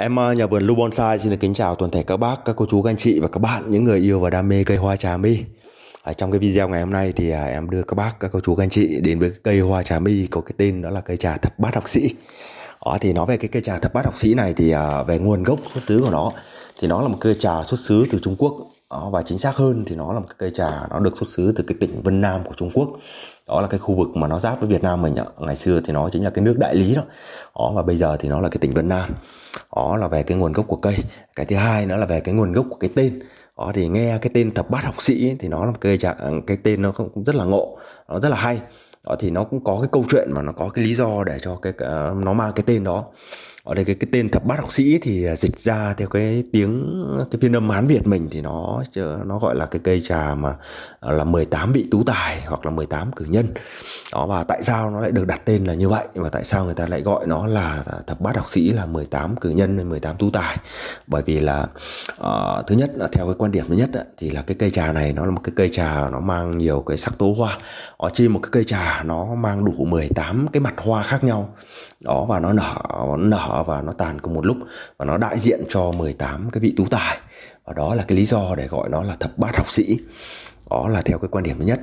Em ờ, nhà vườn Lu Bonsai xin được kính chào toàn thể các bác, các cô chú, các anh chị và các bạn những người yêu và đam mê cây hoa trà mi. À, trong cái video ngày hôm nay thì à, em đưa các bác, các cô chú, các anh chị đến với cây hoa trà mi có cái tên đó là cây trà thập bát học sĩ. Đó, thì nói về cái cây trà thập bát học sĩ này thì à, về nguồn gốc xuất xứ của nó thì nó là một cây trà xuất xứ từ Trung Quốc đó, và chính xác hơn thì nó là một cây trà nó được xuất xứ từ cái tỉnh Vân Nam của Trung Quốc đó là cái khu vực mà nó giáp với Việt Nam mình ạ ngày xưa thì nó chính là cái nước Đại Lý đó đó và bây giờ thì nó là cái tỉnh Vân Nam đó là về cái nguồn gốc của cây cái thứ hai nữa là về cái nguồn gốc của cái tên đó thì nghe cái tên thập bát học sĩ ấy, thì nó là một cây trà cái tên nó cũng rất là ngộ nó rất là hay đó thì nó cũng có cái câu chuyện mà nó có cái lý do để cho cái uh, nó mang cái tên đó ở đây cái cái tên thập bát học sĩ thì à, dịch ra theo cái tiếng cái phiên âm Hán Việt mình thì nó nó gọi là cái cây trà mà à, là 18 vị tú tài hoặc là 18 cử nhân đó và tại sao nó lại được đặt tên là như vậy và tại sao người ta lại gọi nó là thập bát học sĩ là 18 cử nhân 18 tú tài bởi vì là uh, thứ nhất là theo cái quan điểm thứ nhất thì là cái cây trà này nó là một cái cây trà nó mang nhiều cái sắc tố hoa ở trên một cái cây trà nó mang đủ 18 cái mặt hoa khác nhau đó và nó nở nó nở và nó tàn cùng một lúc và nó đại diện cho 18 cái vị tú tài và đó là cái lý do để gọi nó là thập bát học sĩ đó là theo cái quan điểm thứ nhất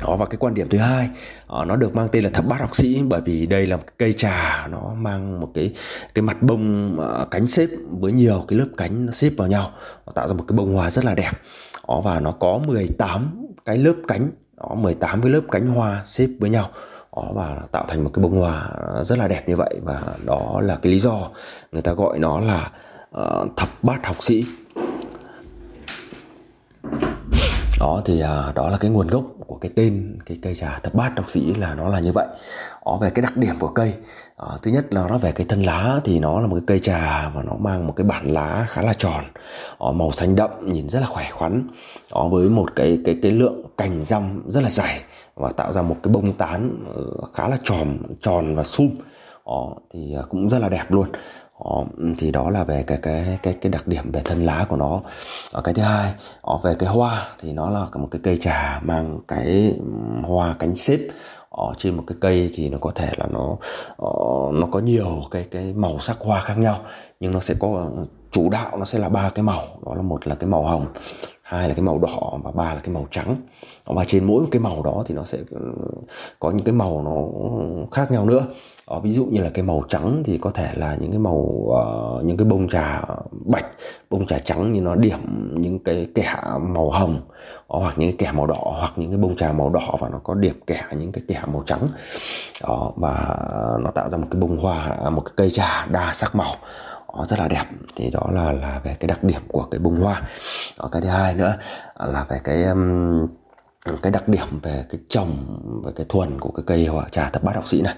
đó và cái quan điểm thứ hai ờ, nó được mang tên là thập bát học sĩ bởi vì đây là một cây trà nó mang một cái cái mặt bông ờ, cánh xếp với nhiều cái lớp cánh nó xếp vào nhau nó tạo ra một cái bông hoa rất là đẹp đó và nó có 18 cái lớp cánh đó 18 cái lớp cánh hoa xếp với nhau và tạo thành một cái bông hoa rất là đẹp như vậy và đó là cái lý do người ta gọi nó là uh, thập bát học sĩ đó thì à, đó là cái nguồn gốc của cái tên cái cây trà thập bát học sĩ là nó là như vậy ó về cái đặc điểm của cây à, thứ nhất là nó về cái thân lá thì nó là một cái cây trà mà nó mang một cái bản lá khá là tròn ó ờ, màu xanh đậm nhìn rất là khỏe khoắn ó với một cái cái cái lượng cành rong rất là dày và tạo ra một cái bông tán ờ, khá là tròn tròn và sum đó, ờ, thì ờ, cũng rất là đẹp luôn đó, thì đó là về cái cái cái cái đặc điểm về thân lá của nó ở cái thứ hai đó, về cái hoa thì nó là một cái cây trà mang cái hoa cánh xếp ở trên một cái cây thì nó có thể là nó nó có nhiều cái cái màu sắc hoa khác nhau nhưng nó sẽ có chủ đạo nó sẽ là ba cái màu đó là một là cái màu hồng hai là cái màu đỏ và ba là cái màu trắng và trên mỗi cái màu đó thì nó sẽ ừ, có những cái màu nó khác nhau nữa đó, ờ, ví dụ như là cái màu trắng thì có thể là những cái màu uh, những cái bông trà bạch bông trà trắng như nó điểm những cái kẻ màu hồng ờ, hoặc những cái kẻ màu đỏ hoặc những cái bông trà màu đỏ và nó có điểm kẻ những cái kẻ màu trắng đó, và nó tạo ra một cái bông hoa à, một cái cây trà đa sắc màu đó, rất là đẹp thì đó là là về cái đặc điểm của cái bông hoa đó cái thứ hai nữa là về cái um, cái đặc điểm về cái trồng về cái thuần của cái cây trà thập bát học sĩ này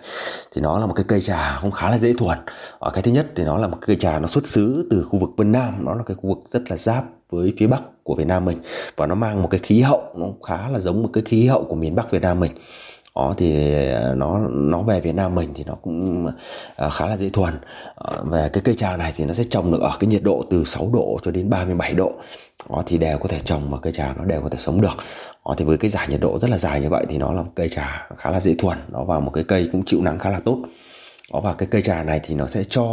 thì nó là một cái cây trà cũng khá là dễ thuần ở cái thứ nhất thì nó là một cây trà nó xuất xứ từ khu vực vân nam nó là cái khu vực rất là giáp với phía bắc của việt nam mình và nó mang một cái khí hậu nó khá là giống một cái khí hậu của miền bắc việt nam mình thì ờ, nó nó về Việt Nam mình thì nó cũng ờ, khá là dễ thuần ờ, về cái cây trà này thì nó sẽ trồng được ở cái nhiệt độ từ 6 độ cho đến 37 độ đó thì đều có thể trồng mà cây trà nó đều có thể sống được đó thì với cái giải nhiệt độ rất là dài như vậy thì nó là một cây trà khá là dễ thuần nó vào một cái cây cũng chịu nắng khá là tốt đó và cái cây trà này thì nó sẽ cho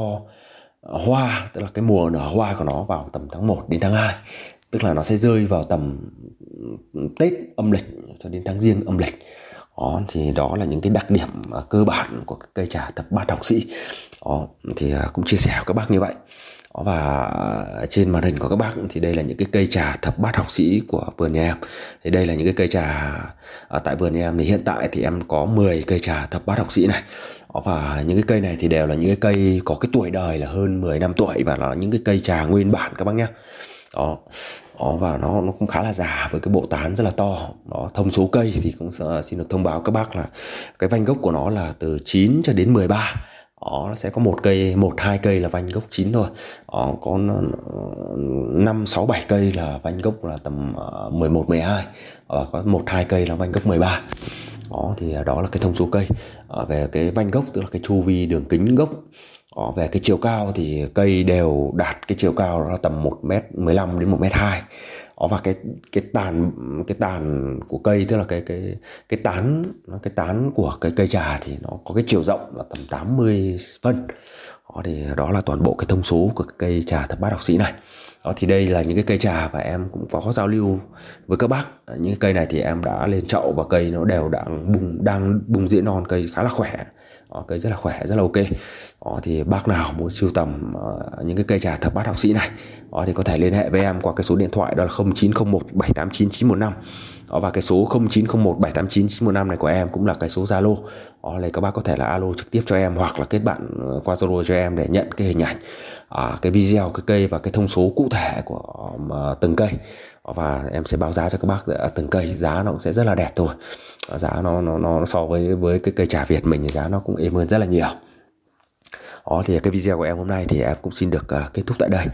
hoa tức là cái mùa nở hoa của nó vào tầm tháng 1 đến tháng 2 tức là nó sẽ rơi vào tầm ừ, Tết âm lịch cho đến tháng riêng âm lịch đó, thì đó là những cái đặc điểm à, cơ bản của cây trà thập bát học sĩ đó, thì à, cũng chia sẻ với các bác như vậy đó, và trên màn hình của các bác thì đây là những cái cây trà thập bát học sĩ của vườn nhà em thì đây là những cái cây trà ở à, tại vườn nhà em thì hiện tại thì em có 10 cây trà thập bát học sĩ này đó, và những cái cây này thì đều là những cái cây có cái tuổi đời là hơn 10 năm tuổi và là những cái cây trà nguyên bản các bác nhé đó đó và nó nó cũng khá là già với cái bộ tán rất là to đó thông số cây thì cũng ờ, xin được thông báo các bác là cái vanh gốc của nó là từ 9 cho đến 13 đó nó sẽ có một cây một hai cây là vanh gốc chín thôi đó, có năm sáu bảy cây là vanh gốc là tầm 11 ờ, 12 và có một hai cây là vanh gốc 13 đó thì ờ, đó là cái thông số cây à, về cái vanh gốc tức là cái chu vi đường kính gốc còn ờ, về cái chiều cao thì cây đều đạt cái chiều cao là tầm 1m15 đến 1m2. Đó ờ, và cái cái tàn cái tàn của cây tức là cái cái cái tán cái tán của cái cây trà thì nó có cái chiều rộng là tầm 80 phân. Đó ờ, thì đó là toàn bộ cái thông số của cái cây trà thập bát học sĩ này. Đó thì đây là những cái cây trà và em cũng có giao lưu với các bác. Những cái cây này thì em đã lên chậu và cây nó đều đang bung đang bung diễn non cây khá là khỏe Ờ, cây rất là khỏe rất là ok đó, ờ, thì bác nào muốn sưu tầm uh, những cái cây trà thập bát học sĩ này đó, thì có thể liên hệ với em qua cái số điện thoại đó là 0901 789 đó và cái số 0901789915 này của em cũng là cái số Zalo đó là các bác có thể là alo trực tiếp cho em hoặc là kết bạn ờ, qua Zalo cho em để nhận cái hình ảnh à, cái video cái cây và cái thông số cụ thể của um, từng cây và em sẽ báo giá cho các bác ờ, từng cây giá nó cũng sẽ rất là đẹp thôi giá nó nó nó so với với cái cây trà Việt mình thì giá nó cũng êm hơn rất là nhiều đó thì cái video của em hôm nay thì em cũng xin được uh, kết thúc tại đây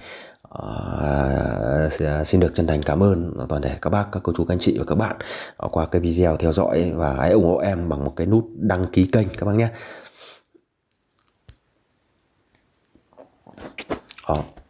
Uh, xin được chân thành cảm ơn toàn thể các bác các cô chú các anh chị và các bạn qua cái video theo dõi và hãy ủng hộ em bằng một cái nút đăng ký kênh các bác nhé. Đó. Ờ.